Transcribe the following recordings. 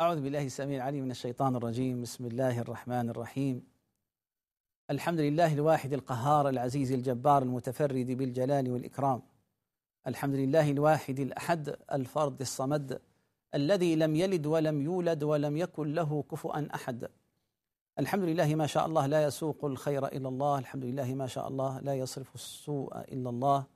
أعوذ بالله السميع العليم من الشيطان الرجيم بسم الله الرحمن الرحيم الحمد لله الواحد القهار العزيز الجبار المتفرد بالجلال والإكرام الحمد لله الواحد الأحد الفرد الصمد الذي لم يلد ولم يولد ولم يكن له كفؤا أحد الحمد لله ما شاء الله لا يسوق الخير إلا الله الحمد لله ما شاء الله لا يصرف السوء إلا الله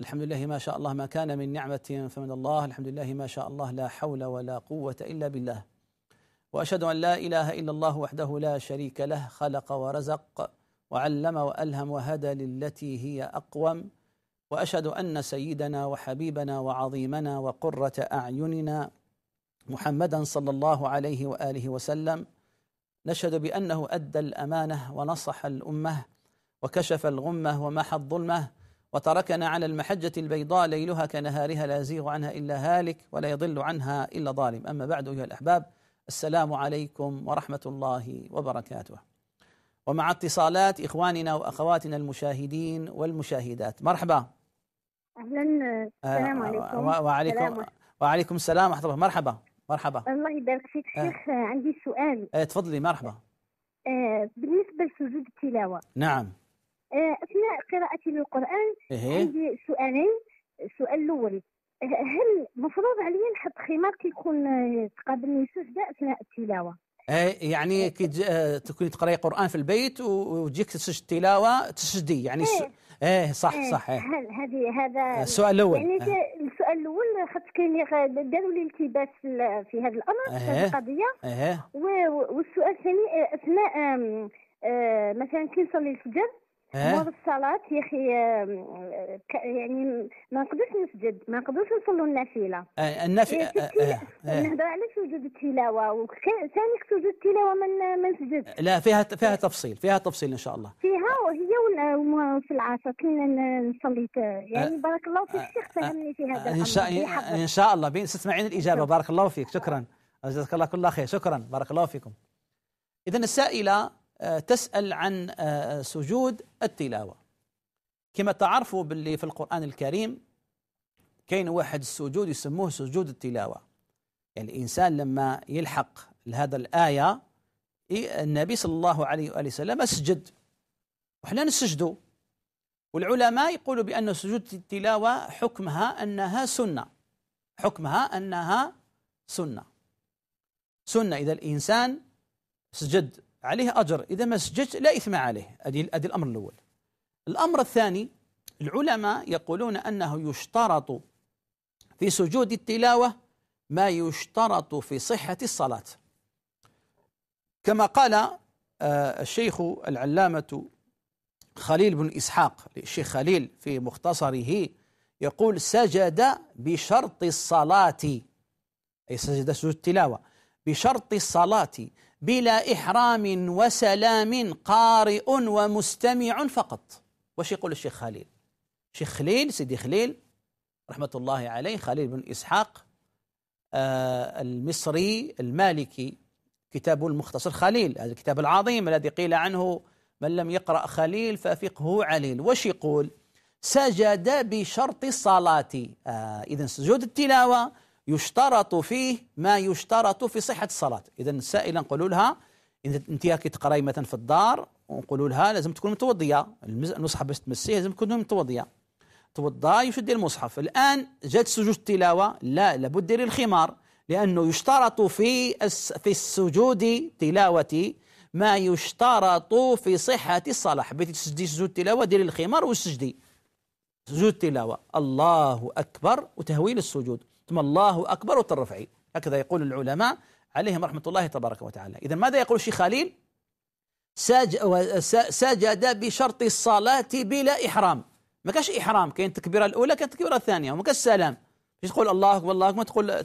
الحمد لله ما شاء الله ما كان من نعمة فمن الله الحمد لله ما شاء الله لا حول ولا قوة إلا بالله وأشهد أن لا إله إلا الله وحده لا شريك له خلق ورزق وعلم وألهم وهدى للتي هي أقوم وأشهد أن سيدنا وحبيبنا وعظيمنا وقرة أعيننا محمدا صلى الله عليه وآله وسلم نشهد بأنه أدى الأمانة ونصح الأمة وكشف الغمة ومحى الظلمه وتركنا على المحجة البيضاء ليلها كنهارها لا يزيغ عنها إلا هالك ولا يضل عنها إلا ظالم أما بعد أيها الأحباب السلام عليكم ورحمة الله وبركاته ومع اتصالات إخواننا وأخواتنا المشاهدين والمشاهدات مرحبا أهلا السلام آه، عليكم وعليكم السلام. وعليكم السلام ورحمة الله مرحبا مرحبا الله يبارك فيك آه. شيخ عندي سؤال آه، تفضلي مرحبا بالنسبة لسجود التلاوة نعم آه، اثناء قراءتي للقران إيه. عندي سؤالين السؤال الاول هل مفروض عليا نحط خمار كي يكون آه، تقابلني سجدة اثناء التلاوه إيه، يعني آه. كي تكوني تقراي قران في البيت وتجيك سجد التلاوه تسجدي يعني ايه, ايه صح ايه صح ايه هذه هذا السؤال الاول يعني ايه السؤال الاول خاطر كاين داروا لي التباس في هذا الامر في هذه إيه. القضيه ايه والسؤال الثاني اثناء مثلا كي نصلي الفجر هو في إيه؟ الصلاة يا أخي آه، يعني ما نقدرش نسجد ما نقدرش نصلوا النافلة آه، النافلة نهضر على سجود التلاوة وثاني سجود التلاوة ما نسجد لا فيها فيها إيه. تفصيل فيها تفصيل إن شاء الله فيها وهي في العصر كنا نصلي يعني آه، بارك الله فيك الشيخ فهمني في هذا إن شاء الله إن شاء الله بين تسمعين الإجابة بارك الله فيك شكرا جزاك الله كل خير شكرا بارك الله فيكم إذا السائلة آه، تسأل عن آه، سجود التلاوة كما تعرفوا باللي في القرآن الكريم كاين واحد السجود يسموه سجود التلاوة يعني الإنسان لما يلحق لهذا الآية النبي صلى الله عليه وآله وسلم سجد وحنا نسجدوا والعلماء يقولوا بأن سجود التلاوة حكمها أنها سنة حكمها أنها سنة سنة إذا الإنسان سجد عليه أجر إذا ما سجدت لا إثم عليه أدي, أدي الأمر الأول الأمر الثاني العلماء يقولون أنه يشترط في سجود التلاوة ما يشترط في صحة الصلاة كما قال آه، الشيخ العلامة خليل بن إسحاق الشيخ خليل في مختصره يقول سجد بشرط الصلاة أي سجد سجود التلاوة بشرط الصلاة بلا إحرام وسلام قارئ ومستمع فقط وش يقول الشيخ خليل شيخ خليل سيدي خليل رحمة الله عليه خليل بن إسحاق آه، المصري المالكي كتاب المختصر خليل هذا الكتاب العظيم الذي قيل عنه من لم يقرأ خليل ففقهه عليل وش يقول سجد بشرط الصلاة آه إذا سجود التلاوة يشترط فيه ما يشترط في صحة الصلاة إذا السائلة نقول لها إذا أنت كي تقراي مثلا في الدار ونقول لها لازم تكون متوضية المصحف باش تمسيه لازم تكون متوضية توضا يشد المصحف الآن جات سجود التلاوة لا لابد دير الخمار لأنه يشترط في في السجود تلاوة ما يشترط في صحة الصلاة حبيتي تسجدي سجود التلاوة ديري الخمار وسجدي سجود التلاوة الله أكبر وتهويل السجود ثم الله أكبر وترفعي هكذا يقول العلماء عليهم رحمة الله تبارك وتعالى إذا ماذا يقول الشيخ خليل سجد بشرط الصلاة بلا إحرام ما كانش إحرام كاين التكبيرة الأولى كانت التكبيرة الثانيه وما كانش سلام مش تقول الله أكبر الله أكبر تقول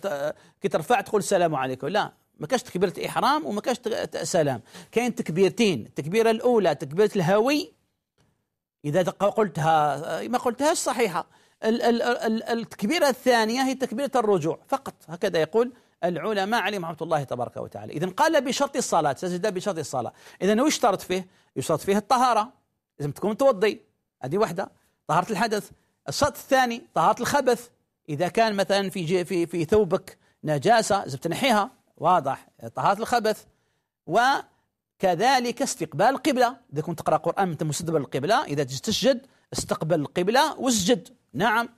كي ترفع تقول السلام عليكم لا ما كانش تكبيرة إحرام وما كانش سلام كاين تكبيرتين التكبيرة الأولى تكبيرة الهوي إذا قلتها ما قلتهاش صحيحة التكبيرة الثانية هي تكبيرة الرجوع فقط هكذا يقول العلماء عليهم رحمة الله تبارك وتعالى إذا قال بشرط الصلاة سجد بشرط الصلاة إذا وش شرط فيه يشترط فيه الطهارة لازم تكون توضي هذه واحدة طهارة الحدث الشرط الثاني طهارة الخبث إذا كان مثلا في في في ثوبك نجاسة لازم تنحيها واضح طهارة الخبث وكذلك استقبال القبلة إذا كنت تقرأ قرآن أنت مستقبل القبلة إذا تسجد استقبل القبلة واسجد نعم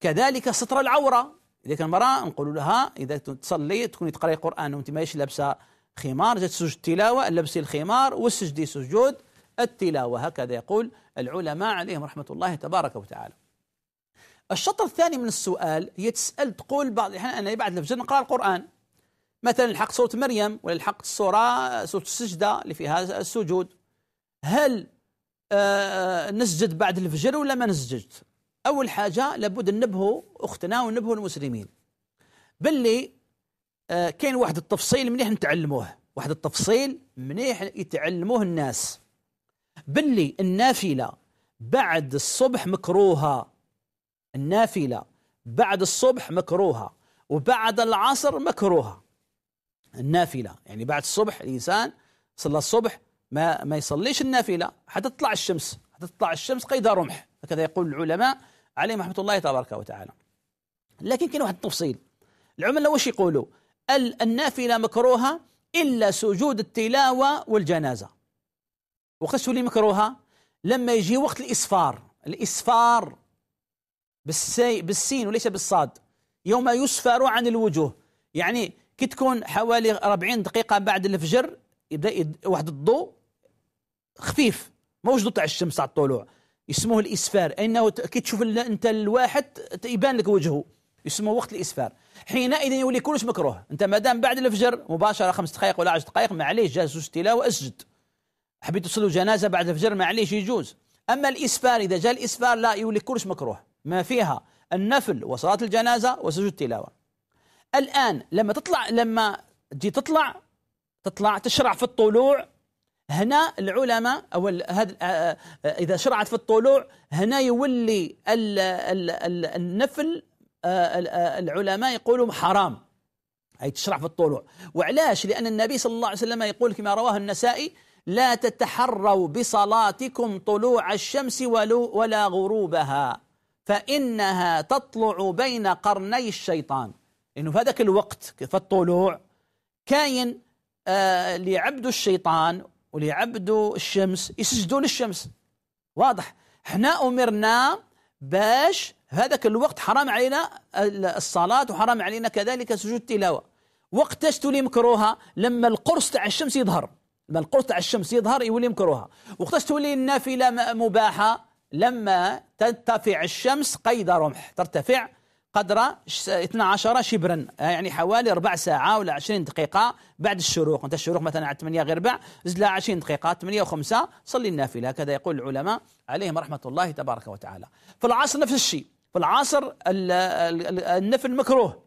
كذلك ستر العورة إذا كان المرأة نقول لها إذا تصلي تكوني تقرأي قرآن وأنت ماهيش لابسة خمار جات سجود التلاوة لبسي الخمار والسجدي سجود التلاوة هكذا يقول العلماء عليهم رحمة الله تبارك وتعالى الشطر الثاني من السؤال هي تسأل تقول بعض الأحيان أنا بعد الفجر نقرأ القرآن مثلا الحق سورة مريم ولا الحق السورة سورة السجدة اللي فيها السجود هل آه نسجد بعد الفجر ولا ما نسجد أول حاجة لابد ننبهوا أختنا وننبهوا المسلمين باللي آه كاين واحد التفصيل مليح نتعلموه واحد التفصيل مليح يتعلموه الناس باللي النافلة بعد الصبح مكروهة النافلة بعد الصبح مكروهة وبعد العصر مكروهة النافلة يعني بعد الصبح الإنسان صلى الصبح ما ما يصليش النافلة حتى تطلع الشمس حتى تطلع الشمس قيد رمح هكذا يقول العلماء عليهم رحمة الله تبارك وتعالى لكن كاين واحد التفصيل العملاء واش يقولوا النافلة مكروهة إلا سجود التلاوة والجنازة وخصو تولي مكروهة لما يجي وقت الإسفار الإسفار بالسي بالسين وليس بالصاد يوم يسفر عن الوجوه يعني كي تكون حوالي 40 دقيقة بعد الفجر يبدا واحد الضوء خفيف موجود تاع الشمس تاع الطلوع يسموه الإسفار أنه كي تشوف أنت الواحد يبان لك وجهه يسموه وقت الإسفار حينئذ يولي كلش مكروه أنت ما دام بعد الفجر مباشرة خمس دقائق ولا عشر دقائق معليش جاز زوج تلاوة أسجد حبيت تصلوا جنازة بعد الفجر معليش يجوز أما الإسفار إذا جاء الإسفار لا يولي كلش مكروه ما فيها النفل وصلاة الجنازة وسجود التلاوة الآن لما تطلع لما تجي تطلع تطلع تشرع في الطلوع هنا العلماء او اذا شرعت في الطلوع هنا يولي النفل العلماء يقولون حرام اي تشرع في الطلوع وعلاش لان النبي صلى الله عليه وسلم يقول كما رواه النسائي لا تتحروا بصلاتكم طلوع الشمس ولا غروبها فانها تطلع بين قرني الشيطان انه في هذاك الوقت في الطلوع كاين آه لعبد الشيطان وليعبدوا الشمس يسجدوا للشمس واضح احنا امرنا باش هذاك الوقت حرام علينا الصلاة وحرام علينا كذلك سجود التلاوة وقتاش تولي مكروها لما القرص تاع الشمس يظهر لما القرص تاع الشمس يظهر يولي مكروها وقتاش تولي النافلة مباحة لما ترتفع الشمس قيد رمح ترتفع قدر 12 شبرا آه، يعني حوالي ربع ساعة ولا 20 دقيقة بعد الشروق أنت الشروق مثلا على 8 غير ربع زد لها 20 دقيقة 8 و5 صلي النافلة هكذا يقول العلماء عليهم رحمة الله تبارك وتعالى في العصر نفس الشيء في العصر النفل مكروه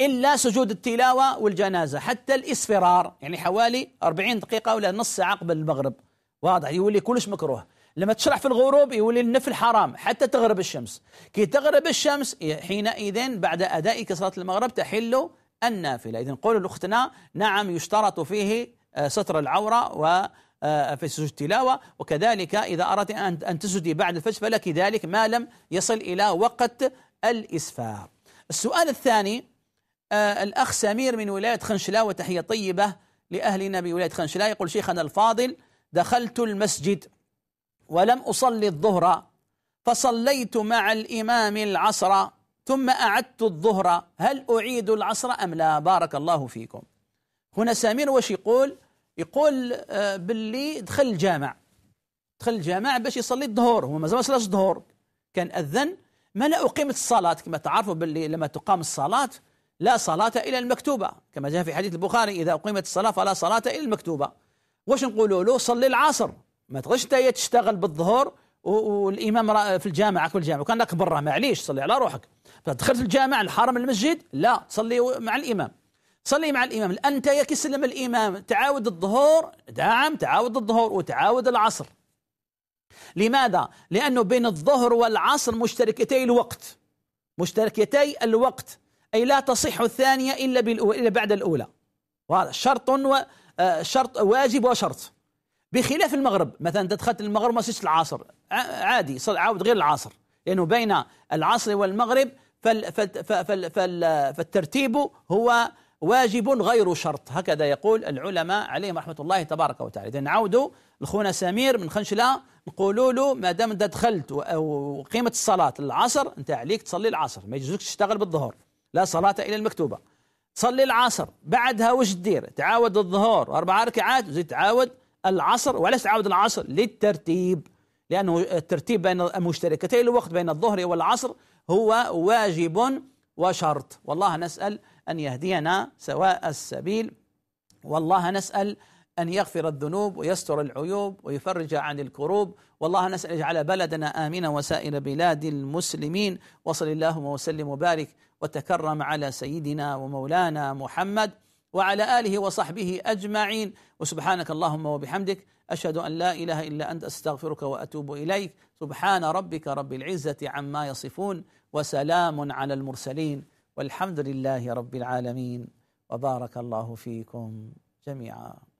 إلا سجود التلاوة والجنازة حتى الإسفرار يعني حوالي 40 دقيقة ولا نص ساعة قبل المغرب واضح يولي كلش مكروه لما تشرح في الغروب يولي النفل حرام حتى تغرب الشمس كي تغرب الشمس حينئذ بعد أدائك صلاة المغرب تحل النافلة إذن قول لأختنا نعم يشترط فيه آه، ستر العورة و آه، في سجود التلاوة وكذلك إذا أردت أن تسجدي بعد الفجر فلك ذلك ما لم يصل إلى وقت الإسفار السؤال الثاني آه، الأخ سمير من ولاية خنشلا وتحية طيبة لأهلنا بولاية خنشلا يقول شيخنا الفاضل دخلت المسجد ولم أصلي الظهر فصليت مع الإمام العصر ثم أعدت الظهر هل أعيد العصر أم لا بارك الله فيكم هنا سمير واش يقول يقول آه، باللي دخل الجامع دخل الجامع باش يصلي الظهور هو مازال ما صلاش الظهور كان أذن ما لا أقيمت الصلاة كما تعرفوا باللي لما تقام الصلاة لا صلاة إلا المكتوبة كما جاء في حديث البخاري إذا أقيمت الصلاة فلا صلاة إلا المكتوبة واش نقولوا له صلي العصر ما تغش انت تشتغل بالظهور والامام في الجامعه كل جامعه لك برا معليش صلي على روحك فدخلت الجامع الحرم المسجد لا صلي مع الامام صلي مع الامام انت يا كسلم الامام تعاود الظهور دعم تعاود الظهور وتعاود العصر لماذا؟ لأنه بين الظهر والعصر مشتركتي الوقت مشتركتي الوقت أي لا تصح الثانية إلا, إلا بعد الأولى وهذا شرط و آه، شرط واجب وشرط بخلاف المغرب مثلا دخلت المغرب ما صيرش العصر عادي عاود غير العصر لانه بين العصر والمغرب فال فال فال فال فالترتيب هو واجب غير شرط هكذا يقول العلماء عليهم رحمه الله تبارك وتعالى اذا نعاودوا لخونا سمير من خنشله نقولوا له ما دام انت دخلت وقيمه الصلاه العصر انت عليك تصلي العصر ما يجوزكش تشتغل بالظهر لا صلاه الا المكتوبه تصلي العصر بعدها وش دير تعاود الظهر اربع ركعات وزيد تعاود العصر وليس استعاود العصر للترتيب لأنه الترتيب بين مشتركتي الوقت بين الظهر والعصر هو واجب وشرط والله نسأل أن يهدينا سواء السبيل والله نسأل أن يغفر الذنوب ويستر العيوب ويفرج عن الكروب والله نسأل يجعل بلدنا آمنا وسائر بلاد المسلمين وصل اللهم وسلم وبارك وتكرم على سيدنا ومولانا محمد وعلى آله وصحبه أجمعين وسبحانك اللهم وبحمدك أشهد أن لا إله إلا أنت أستغفرك وأتوب إليك سبحان ربك رب العزة عما يصفون وسلام على المرسلين والحمد لله رب العالمين وبارك الله فيكم جميعا